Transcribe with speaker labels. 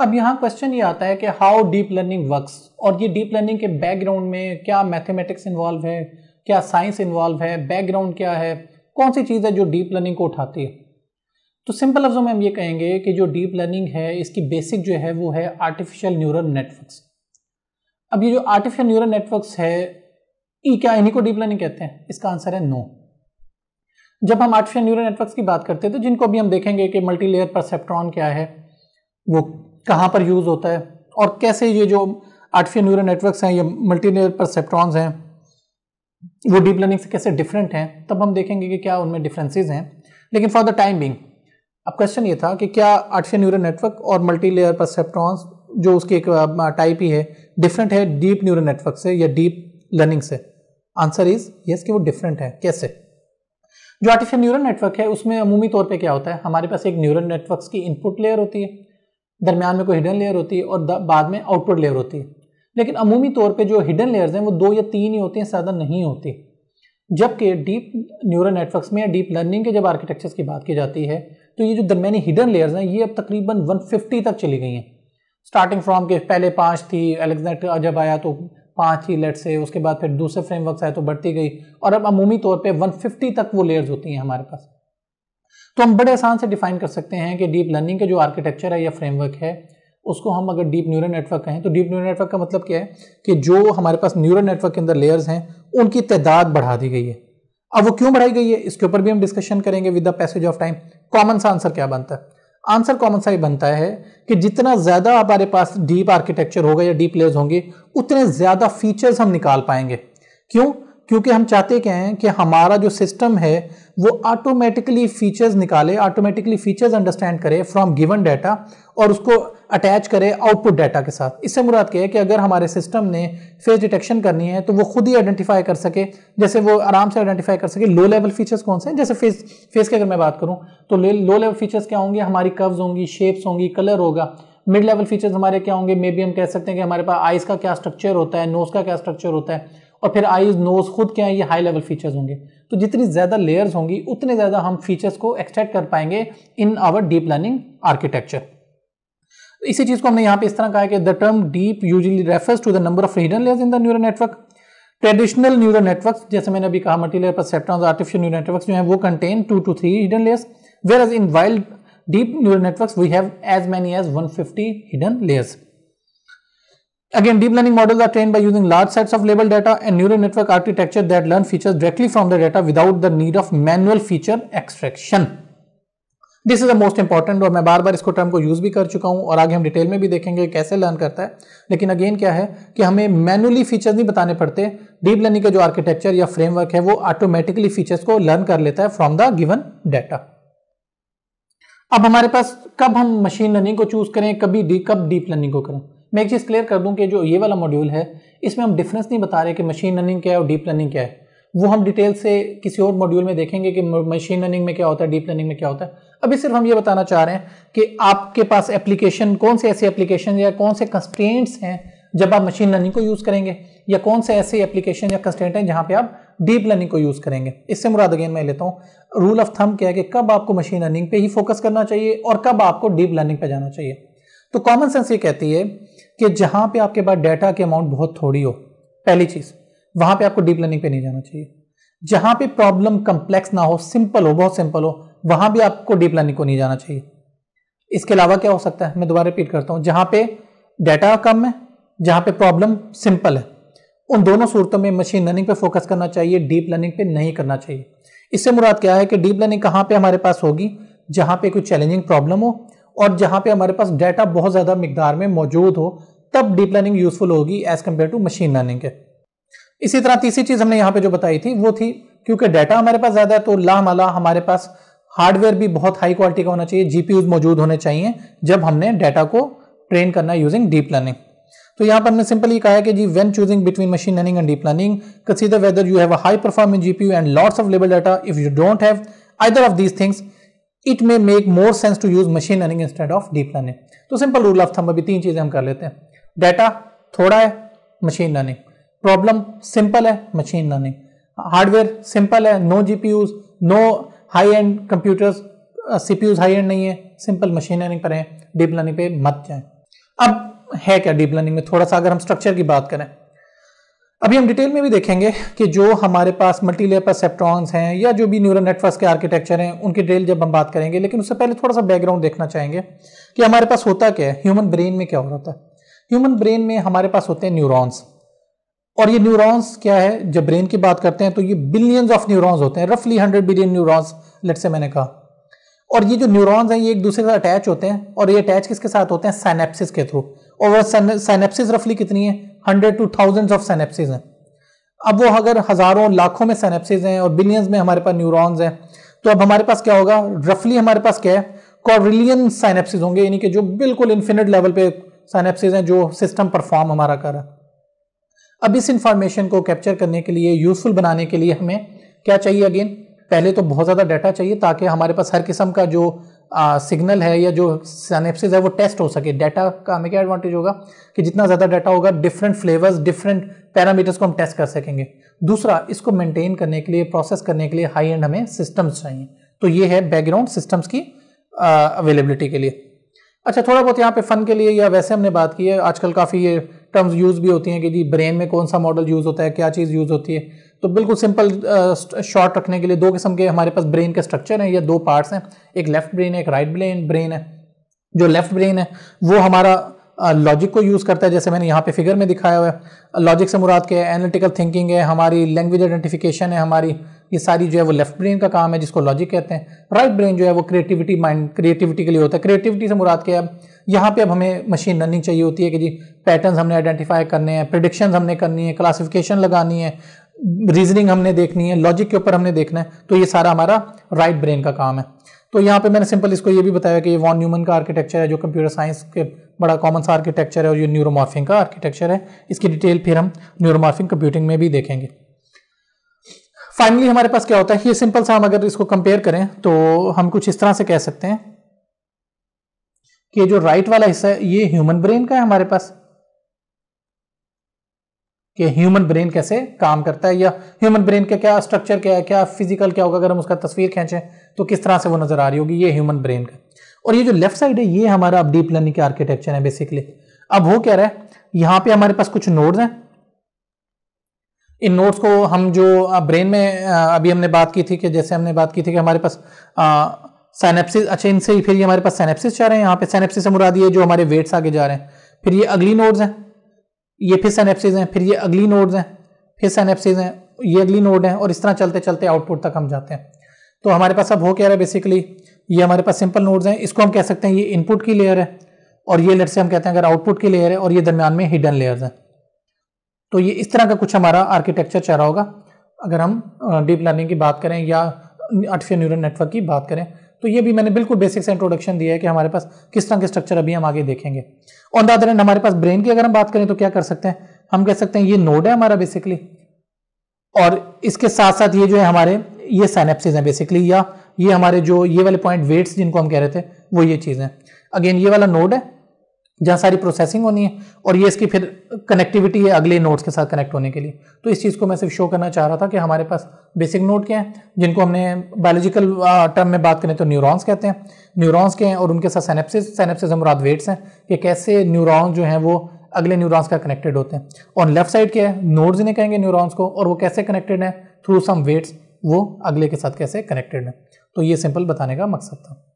Speaker 1: अब यहाँ क्वेश्चन ये आता है कि हाउ डीप लर्निंग वर्क्स और ये डीप लर्निंग के बैकग्राउंड में क्या मैथमेटिक्स इन्वॉल्व है क्या साइंस इन्वॉल्व है बैकग्राउंड क्या है कौन सी चीज़ है जो डीप लर्निंग को उठाती है तो सिंपल लफ्ज़ों में हम ये कहेंगे कि जो डीप लर्निंग है इसकी बेसिक जो है वो है आर्टिफिशियल न्यूरल नेटवर्क्स अब ये जो आर्टिफिशियल न्यूरल नेटवर्क्स है ये क्या इन्हीं को डीप लर्निंग कहते हैं इसका आंसर है नो जब हम आर्टिफिशियल न्यूरल नेटवर्क्स की बात करते हैं तो जिनको भी हम देखेंगे कि मल्टी लेयर परसेप्ट्रॉन क्या है वो कहाँ पर यूज़ होता है और कैसे ये जो आर्टिफिशियल न्यूरल नेटवर्क्स हैं या मल्टी लेयर परसेप्ट्रॉन्स हैं वो डीप लर्निंग से कैसे डिफरेंट हैं तब हम देखेंगे कि क्या उनमें डिफरेंसेस हैं लेकिन फॉर द टाइम बिंग अब क्वेश्चन ये था कि क्या आर्टिफिशियल न्यूरल नेटवर्क और मल्टी लेयर परसेप्ट्रॉन्स जो उसकी एक टाइप ही है डिफरेंट है डीप न्यूरल नेटवर्क से या डीप लर्निंग से आंसर इज यस कि वो डिफरेंट है कैसे जो आर्टिफिशियल न्यूरल नेटवर्क है उसमें अमूमी तौर पे क्या होता है हमारे पास एक न्यूरल नेटवर्क्स की इनपुट लेयर होती है दरमियान में कोई हिडन लेयर होती है और बाद में आउटपुट लेयर होती है लेकिन अमूमी तौर पे जो हिडन लेयर्स हैं वो दो या तीन ही होती हैं ज़्यादा नहीं होती जबकि डीप न्यूरल नेटवर्क्स में या डीप लर्निंग के जब आर्किटेक्चर्स की बात की जाती है तो ये जो दरमियानी हिडन लेयर्स हैं ये अब तकरीबन 150 तक चली गई हैं स्टार्टिंग फ्रॉम के पहले पाँच थी एलेक्ट जब आया तो पाँच ही लेट से उसके बाद फिर दूसरे फ्रेमवर्क आए तो बढ़ती गई और अब अमूमी तौर पर वन तक वो लेयर्स होती हैं हमारे पास तो हम बड़े आसान से डिफाइन कर सकते हैं कि डीप लर्निंग का जो आर्किटेक्चर है या फ्रेमवर्क है उसको हम अगर डीप न्यूरल नेटवर्क कहें तो डीप न्यूरल नेटवर्क का मतलब क्या है कि जो हमारे पास न्यूरल नेटवर्क के अंदर लेयर्स हैं उनकी तादाद बढ़ा दी गई है अब वो क्यों बढ़ाई गई है इसके ऊपर भी हम डिस्कशन करेंगे with the passage of time common सा आंसर क्या बनता है आंसर कॉमन सा ही बनता है कि जितना ज़्यादा हमारे पास डीप आर्किटेक्चर होगा या डीप लेयर्स होंगे उतने ज़्यादा फीचर्स हम निकाल पाएंगे क्यों क्योंकि हम चाहते क्या हैं कि हमारा जो सिस्टम है वो ऑटोमेटिकली फीचर्स निकाले ऑटोमेटिकली फीचर्स अंडरस्टैंड करे फ्रॉम गिवन डाटा और उसको अटैच करे आउटपुट डाटा के साथ इससे मुराद क्या है कि अगर हमारे सिस्टम ने फेस डिटेक्शन करनी है तो वो खुद ही आइडेंटिफाई कर सके जैसे वो आराम से आइडेंटिफाई कर सके लो लेवल फीचर्स कौन से हैं जैसे फेस फेस की अगर मैं बात करूँ तो लो लेवल फीचर्स क्या होंगे हमारी कर्व्स होंगी शेप्स होंगी कलर होगा मिड लेवल फीचर्स हमारे क्या होंगे मे बी हम कह सकते हैं कि हमारे पास आइज़ का क्या स्ट्रक्चर होता है नोज़ का क्या स्ट्रक्चर होता है और फिर आईज नोज खुद क्या है ये हाई लेवल फीचर्स होंगे तो जितनी ज़्यादा लेयर्स होंगी उतने ज़्यादा हम फीचर्स को एक्सट्रैक्ट कर पाएंगे in our deep learning architecture इसी चीज़ को हमने यहां पे इस तरह कहा है कि the term deep usually refers to the number of hidden layers in the neural network traditional neural network जैसे मैंने अभी कहा मल्टी लेयर पर सेप्टॉन्स आर्टिफिशियल न्यूरल नेटवर्क जो है वो contain two to three hidden layers whereas in wild deep neural network we have as many as one fifty hidden layers Again, deep learning models are trained by using large sets of labeled data and neural network architecture that learn features directly from the data without the need of manual feature extraction. This is the most important और मैं बार बार इसको term को use भी कर चुका हूँ और आगे हम डिटेल में भी देखेंगे कैसे लर्न करता है लेकिन अगेन क्या है कि हमें मैनुअली फीचर्स नहीं बताने पड़ते डीप लर्निंग का जो आर्किटेक्चर या फ्रेमवर्क है वो ऑटोमेटिकली फीचर्स को लर्न कर लेता है फ्रॉम द गिवन डाटा अब हमारे पास कब हम मशीन लर्निंग को चूज करें कभी कब डीप लर्निंग को करें मैं एक चीज़ क्लियर कर दूं कि जो ये वाला मॉड्यूल है इसमें हम डिफरेंस नहीं बता रहे कि मशीन लर्निंग क्या है और डीप लर्निंग क्या है वो हम डिटेल से किसी और मॉड्यूल में देखेंगे कि मशीन लर्निंग में क्या होता है डीप लर्निंग में क्या होता है अभी सिर्फ हम ये बताना चाह रहे हैं कि आपके पास एप्लीकेशन कौन से ऐसे एप्लीकेशन या कौन से कंस्टेंट्स हैं जब आप मशीन लर्निंग को यूज़ करेंगे या कौन से ऐसे एप्लीकेशन या कंस्टेंट हैं जहाँ पर आप डीप लर्निंग को यूज़ करेंगे इससे मुराद अगेन मैं लेता हूँ रूल ऑफ थम क्या है कि कब आपको मशीन लर्निंग पर ही फोकस करना चाहिए और कब आपको डीप लर्निंग पर जाना चाहिए तो कॉमन सेंस ये कहती है कि जहां पे आपके पास डाटा की अमाउंट बहुत थोड़ी हो पहली चीज़ वहां पे आपको डीप लर्निंग पे नहीं जाना चाहिए जहां पे प्रॉब्लम कंप्लेक्स ना हो सिंपल हो बहुत सिंपल हो वहां भी आपको डीप लर्निंग को नहीं जाना चाहिए इसके अलावा क्या हो सकता है मैं दोबारा रिपीट करता हूं जहां पे डाटा कम है जहां पे प्रॉब्लम सिंपल है उन दोनों सूरतों में मशीन लर्निंग पे फोकस करना चाहिए डीप लर्निंग पे नहीं करना चाहिए इससे मुराद क्या है कि डीप लर्निंग कहाँ पे हमारे पास होगी जहाँ पे कोई चैलेंजिंग प्रॉब्लम हो और जहां पे हमारे पास डाटा बहुत ज़्यादा मिकदार में मौजूद हो तब डीप लर्निंग यूजफुल होगी as compare to machine learning के इसी तरह तीसरी चीज़ हमने यहाँ पे जो बताई थी वो थी क्योंकि डाटा हमारे पास ज़्यादा है तो माला हमारे पास हार्डवेयर भी बहुत हाई क्वालिटी का होना चाहिए जीपी मौजूद होने चाहिए जब हमने डाटा को ट्रेन करना यूजिंग डीप लर्निंग तो यहाँ पर हमने सिंपली कहा है कि जी when choosing between machine learning and deep learning consider whether you have a high performing GPU and lots of label data if you don't have either of these things it may make more sense to use machine learning instead of deep learning तो simple rule of thumb अभी तीन चीज़ें हम कर लेते हैं data थोड़ा है मशीन लर्निंग प्रॉब्लम सिंपल है मशीन लर्निंग हार्डवेयर सिंपल है नो जी no high end computers use high end नहीं है सिंपल मशीन लर्निंग पर है डीप लर्निंग पे मत जाए अब है क्या डीप लर्निंग में थोड़ा सा अगर हम स्ट्रक्चर की बात करें अभी हम डिटेल में भी देखेंगे कि जो हमारे पास मल्टीलेयर पर सेप्ट्रॉन्स हैं या जो भी न्यूरल नेटवर्क के आर्किटेक्चर हैं उनकी डिटेल जब हम बात करेंगे लेकिन उससे पहले थोड़ा सा बैकग्राउंड देखना चाहेंगे कि हमारे पास होता क्या है ह्यूमन ब्रेन में क्या हो रहा है ह्यूमन ब्रेन में हमारे पास होते हैं न्यूरोन्स और ये न्यूरॉन्स क्या है जब ब्रेन की बात करते हैं तो ये बिलियंस ऑफ न्यूरॉन्स होते हैं रफली हंड्रेड बिलियन न्यूरॉन्स लेट से मैंने कहा और ये जो न्यूरॉन्स हैं ये एक दूसरे से अटैच होते हैं और ये अटैच किसके साथ होते हैं साइनेप्सिस के थ्रू और वो साइनेप्सिस रफली कितनी है hundred to thousands of synapses हैं अब वो अगर हज़ारों लाखों में सेनेप्सिस हैं और बिलियंस में हमारे पास न्यूरॉन्स हैं तो अब हमारे पास क्या होगा रफली हमारे पास क्या है कॉरिलियन सैनेप्सिस होंगे यानी कि जो बिल्कुल इन्फिनिट लेवल पे सैनेप्सिस हैं जो सिस्टम परफॉर्म हमारा कर रहा है अब इस इंफॉर्मेशन को कैप्चर करने के लिए यूजफुल बनाने के लिए हमें क्या चाहिए अगेन पहले तो बहुत ज़्यादा डाटा चाहिए ताकि हमारे पास हर किस्म का जो सिग्नल है या जो सैनेप्सिस है वो टेस्ट हो सके डाटा का हमें क्या एडवांटेज होगा कि जितना ज़्यादा डाटा होगा डिफरेंट फ्लेवर्स डिफरेंट पैरामीटर्स को हम टेस्ट कर सकेंगे दूसरा इसको मेंटेन करने के लिए प्रोसेस करने के लिए हाई एंड हमें सिस्टम्स चाहिए तो ये है बैकग्राउंड सिस्टम्स की अवेलेबिलिटी के लिए अच्छा थोड़ा बहुत यहाँ पे फन के लिए या वैसे हमने बात की है आजकल काफ़ी ये टर्म्स यूज़ भी होती हैं कि जी ब्रेन में कौन सा मॉडल यूज़ होता है क्या चीज़ यूज़ होती है तो बिल्कुल सिंपल शॉर्ट uh, रखने के लिए दो किस्म के हमारे पास ब्रेन के स्ट्रक्चर हैं या दो पार्ट्स हैं एक लेफ्ट ब्रेन है एक राइट ब्रेन ब्रेन है जो लेफ्ट ब्रेन है वो हमारा लॉजिक uh, को यूज़ करता है जैसे मैंने यहाँ पे फिगर में दिखाया हुआ है लॉजिक से मुराद के एनालिटिकल थिंकिंग है हमारी लैंग्वेज आइडेंटिफिकेशन है हमारी ये सारी जो है वो लेफ्ट ब्रेन का काम है जिसको लॉजिक कहते हैं राइट ब्रेन जो है वो क्रिएटिविटी माइंड क्रिएटिविटी के लिए होता है क्रिएटिविटी से मुराद के अब यहाँ पे अब हमें मशीन लर्निंग चाहिए होती है कि जी पैटर्न हमने आइडेंटिफाई करने हैं प्रडिक्शन हमने करनी है क्लासिफिकेशन लगानी है रीजनिंग हमने देखनी है लॉजिक के ऊपर हमने देखना है तो ये सारा हमारा राइट ब्रेन का काम है तो यहाँ पे मैंने सिंपल इसको ये भी बताया कि ये वॉन न्यूमन का आर्किटेक्चर है जो कंप्यूटर साइंस के बड़ा कॉमन सा आर्किटेक्चर है और ये न्यूरोमॉर्फिंग का आर्किटेक्चर है इसकी डिटेल फिर हम न्यूरोमॉर्फिंग कंप्यूटिंग में भी देखेंगे फाइनली हमारे पास क्या होता है ये सिंपल सा हम अगर इसको कंपेयर करें तो हम कुछ इस तरह से कह सकते हैं कि जो राइट वाला हिस्सा है ये ह्यूमन ब्रेन का है हमारे पास कि ह्यूमन ब्रेन कैसे काम करता है या ह्यूमन ब्रेन का क्या स्ट्रक्चर क्या है क्या फिजिकल क्या होगा अगर हम उसका तस्वीर खींचें तो किस तरह से वो नजर आ रही होगी ये ह्यूमन ब्रेन का और ये जो लेफ्ट साइड है ये हमारा अब डीप लर्निंग का आर्किटेक्चर है बेसिकली अब वो कह रहा है यहां पे हमारे पास कुछ नोड्स हैं इन नोड्स को हम जो ब्रेन में अभी हमने बात की थी कि जैसे हमने बात की थी कि हमारे पास सैनेप्सिस अच्छा इनसे ही फिर ये हमारे पास सैनेप्सिस चाह रहे हैं यहाँ पे सैनेप्सिस से मुरादी है जो हमारे वेट्स आगे जा रहे हैं फिर ये अगली नोड्स हैं ये फिर सैनेप्सिस हैं फिर ये अगली नोड्स हैं फिर सैनेप्सिस हैं ये अगली नोड हैं और इस तरह चलते चलते आउटपुट तक हम जाते हैं तो हमारे पास अब हो क्या है बेसिकली ये हमारे पास सिंपल नोड्स हैं इसको हम कह सकते हैं ये इनपुट की लेयर है और ये लेट से हम कहते हैं अगर आउटपुट की लेयर है और ये दरमियान में हिडन लेयर्स हैं तो ये इस तरह का कुछ हमारा आर्किटेक्चर चाह रहा होगा अगर हम डीप लर्निंग की बात करें या आर्टिफिशियल न्यूरल नेटवर्क की बात करें तो ये भी मैंने बिल्कुल बेसिक से इंट्रोडक्शन दिया है कि हमारे पास किस तरह के स्ट्रक्चर अभी हम आगे देखेंगे ऑन द अदर एंड हमारे पास ब्रेन की अगर हम बात करें तो क्या कर सकते हैं हम कह सकते हैं ये नोड है हमारा बेसिकली और इसके साथ साथ ये जो है हमारे ये सैनेप्सिस हैं बेसिकली या ये हमारे जो ये वाले पॉइंट वेट्स जिनको हम कह रहे थे वो ये चीजें अगेन ये वाला नोड है जहाँ सारी प्रोसेसिंग होनी है और ये इसकी फिर कनेक्टिविटी है अगले नोट्स के साथ कनेक्ट होने के लिए तो इस चीज़ को मैं सिर्फ शो करना चाह रहा था कि हमारे पास बेसिक नोट क्या हैं जिनको हमने बायोलॉजिकल टर्म में बात करें तो न्यूरॉन्स कहते हैं न्यूरॉन्स के हैं और उनके साथ सैनप्सिस सैनप्सिस मुराद वेट्स हैं कि कैसे न्यूरॉन्स जो हैं वो अगले न्यूरॉन्स का कनेक्टेड होते हैं और लेफ्ट साइड क्या है नोड्स इन्हें कहेंगे न्यूरॉन्स को और वो कैसे कनेक्टेड हैं थ्रू सम वेट्स वो अगले के साथ कैसे कनेक्टेड हैं तो ये सिंपल बताने का मकसद था